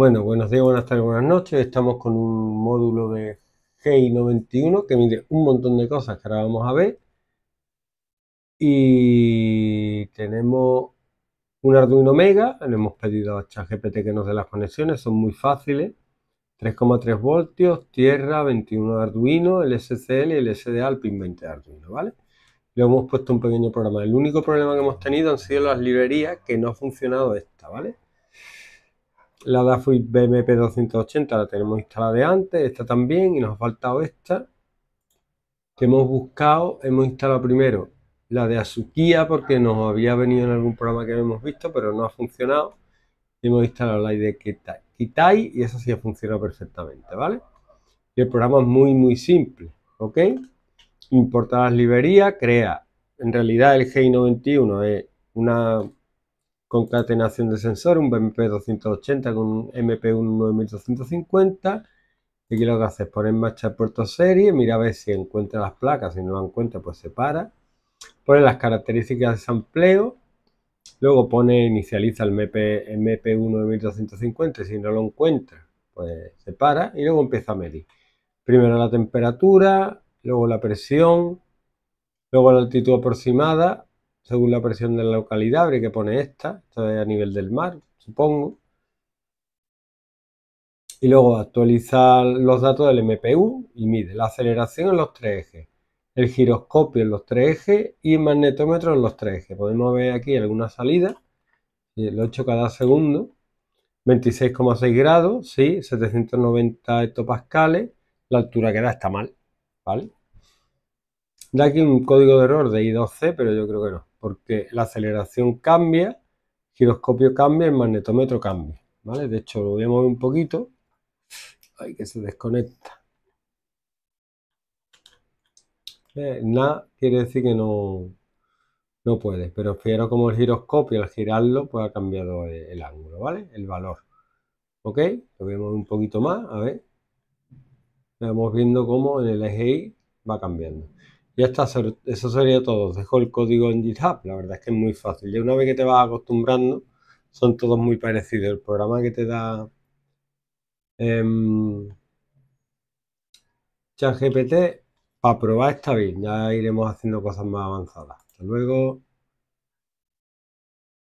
Bueno, buenos días, buenas tardes, buenas noches. Estamos con un módulo de GI91 que mide un montón de cosas que ahora vamos a ver. Y tenemos un Arduino Mega, le hemos pedido a ChatGPT que nos dé las conexiones, son muy fáciles. 3,3 voltios, tierra, 21 de Arduino, el SCL, y el SDA, el pin 20 de Arduino, ¿vale? Le hemos puesto un pequeño programa. El único problema que hemos tenido han sido las librerías que no ha funcionado esta, ¿vale? La DAFUI BMP280 la tenemos instalada de antes, esta también, y nos ha faltado esta. Que hemos buscado, hemos instalado primero la de Azuquia porque nos había venido en algún programa que habíamos visto, pero no ha funcionado. Hemos instalado la de Kitai, y esa sí ha funcionado perfectamente, ¿vale? Y el programa es muy, muy simple, ¿ok? Importa las librerías, crea. En realidad el GI91 es una concatenación de sensor, un BMP280 con un mp 1 Y aquí lo que hace es poner en marcha el puerto serie, mira a ver si encuentra las placas, si no las encuentra pues se para. Pone las características de sampleo, luego pone, inicializa el MP, mp Y si no lo encuentra pues se para y luego empieza a medir. Primero la temperatura, luego la presión, luego la altitud aproximada según la presión de la localidad, habría que poner esta, a nivel del mar, supongo. Y luego actualizar los datos del MPU y mide la aceleración en los tres ejes, el giroscopio en los tres ejes y el magnetómetro en los tres ejes. Podemos ver aquí alguna salida. Lo el 8 cada segundo, 26,6 grados, sí, 790 hectopascales, la altura que da está mal, ¿vale? Da aquí un código de error de I2C, pero yo creo que no porque la aceleración cambia, giroscopio cambia, el magnetómetro cambia. ¿vale? De hecho, lo voy a mover un poquito. Ay, que se desconecta. Eh, nada quiere decir que no, no puede, pero fijaros como el giroscopio al girarlo pues ha cambiado el, ángulo, ¿vale? El valor. ¿Ok? Lo vemos un poquito más, a ver. Vamos viendo cómo en el eje Y va cambiando. Ya está, eso sería todo. dejo el código en GitHub, la verdad es que es muy fácil. Ya una vez que te vas acostumbrando, son todos muy parecidos. El programa que te da eh, ChatGPT para probar está bien. Ya iremos haciendo cosas más avanzadas. Hasta luego.